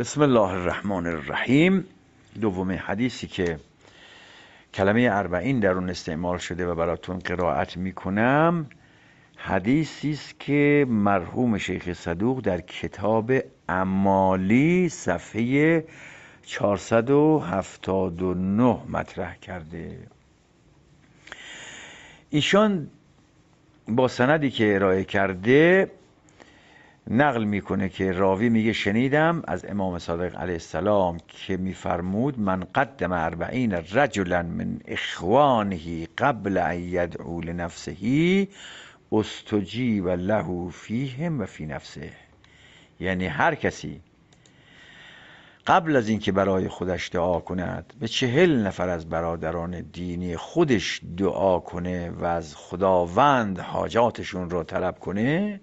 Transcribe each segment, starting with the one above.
بسم الله الرحمن الرحیم دومین حدیثی که کلمه اربعین در اون استعمال شده و براتون قرائت میکنم حدیثی است که مرحوم شیخ صدوق در کتاب امالی صفحه 479 مطرح کرده ایشان با سندی که ارائه کرده نقل میکنه که راوی میگه شنیدم از امام صادق علیه السلام که میفرمود من قدم اربعین رجلا من اخوانه قبل ان یدعو لنفسهی استجیب له فیهم و فی نفسه یعنی هر کسی قبل از اینکه برای خودش دعا کند به چهل نفر از برادران دینی خودش دعا کنه و از خداوند حاجاتشون رو طلب کنه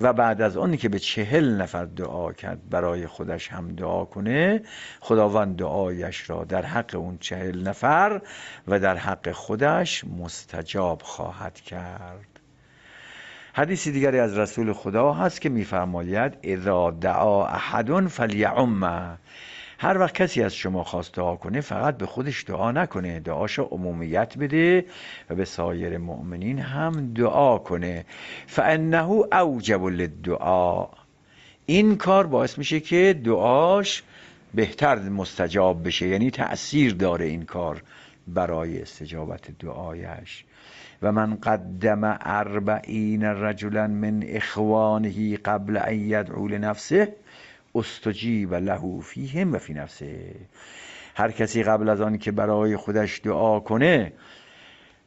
و بعد از آنی که به چهل نفر دعا کرد برای خودش هم دعا کنه خداوند دعایش را در حق اون چهل نفر و در حق خودش مستجاب خواهد کرد حدیث دیگری از رسول خدا هست که میفرماید اذا دعا احد فلیعمه هر وقت کسی از شما خواست دعا کنه فقط به خودش دعا نکنه دعاش عمومیت بده و به سایر مؤمنین هم دعا کنه فانه اوجب للدعا این کار باعث میشه که دعاش بهتر مستجاب بشه یعنی تأثیر داره این کار برای استجابت دعایش و من قدم اربعین رجلا من اخوانه قبل ان یدعو لنفسه و لهو فیهم و فی نفسه هر کسی قبل از آن که برای خودش دعا کنه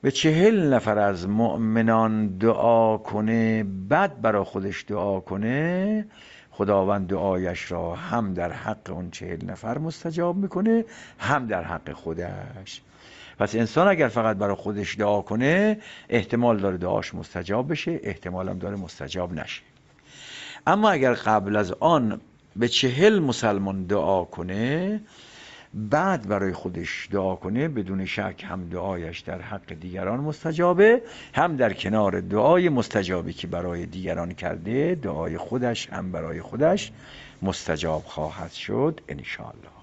به چهل نفر از مؤمنان دعا کنه بعد برای خودش دعا کنه خداوند دعایش را هم در حق اون چهل نفر مستجاب میکنه هم در حق خودش پس انسان اگر فقط برای خودش دعا کنه احتمال داره دعاش مستجاب بشه احتمالم داره مستجاب نشه اما اگر قبل از آن به چهل مسلمان دعا کنه بعد برای خودش دعا کنه بدون شک هم دعایش در حق دیگران مستجابه هم در کنار دعای مستجابی که برای دیگران کرده دعای خودش هم برای خودش مستجاب خواهد شد انشالله